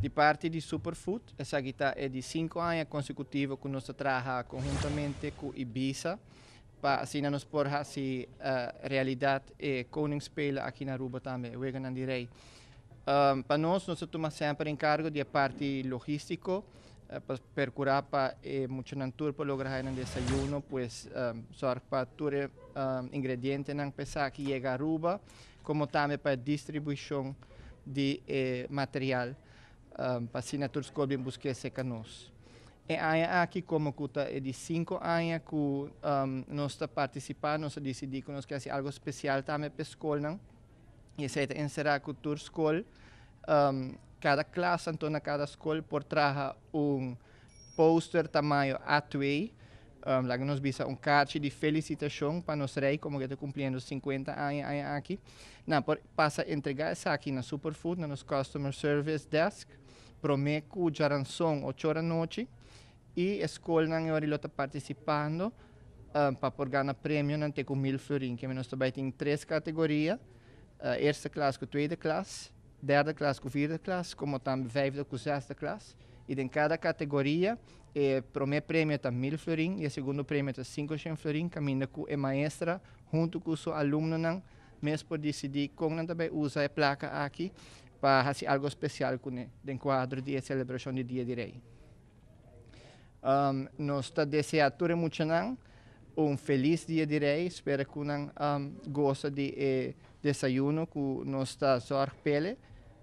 Di parte di Superfood, essa guita è di cinco anni consecutivi eh, che noi lavoriamo conjuntamente com Ibiza per assim nos pôr a si, uh, realidade e Koningspela aqui na Aruba também, o Egan Andirei. Um, para nós, nós estamos sempre em carico da parte logistica, uh, para procurar para eh, muito natur para lograr um desayuno, per um, só para ingredienti che ingrediente não pensar a Aruba, como per la distribuzione di eh, material. para assinaturas que busque buscar seca nós. E aí, aqui como cuta é de cinco anos que um, nós está participando, nós decidimos que nós queremos algo especial também para a escola. E essa é encerrar com a escola. Um, cada classe, então, na cada escola, por trás um poster tamanho A2, um, lá que nos visa um carte de felicitação para nós rei, como que está cumprindo 50 anos aqui. Não, por, passa a entregar isso aqui na Superfood, na nosso Customer Service Desk. Promeco, Jaranzón, 8 horas da noite, e escolhem em Orilota participando um, eh, para ganhar prêmio na Teco Mil Florin, que nós também tem três categorias, uh, eh, erste klas, tweede classe, derde classe, vierde klas, como também vijfde com zesde classe. E em cada categoria, o primeiro prêmio está 1000 florins e o segundo prêmio está 500 florins. caminha com a maestra junto com o seu aluno, mesmo por decidir como também usa a placa aqui para fazer algo especial com o quadro de celebração de dia de rei. Um, nós desejamos a todos mundo um feliz dia de rei. Espero que vocês um, do de eh, desayuno com nossa sorpele.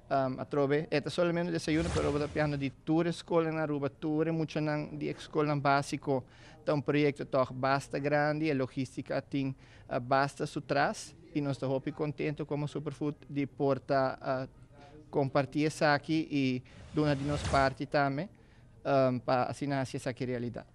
Um, só o é tá solamente desayuno, pero vou piano de toda escola na Aruba, toda muito na de escola básico. Então, projeto está basta grande, a logística tem uh, basta sutras e nós tá estamos contentes como Superfood de porta uh, compartir essa aquí y donar de nossa parte também, um, para assim, esa realidad.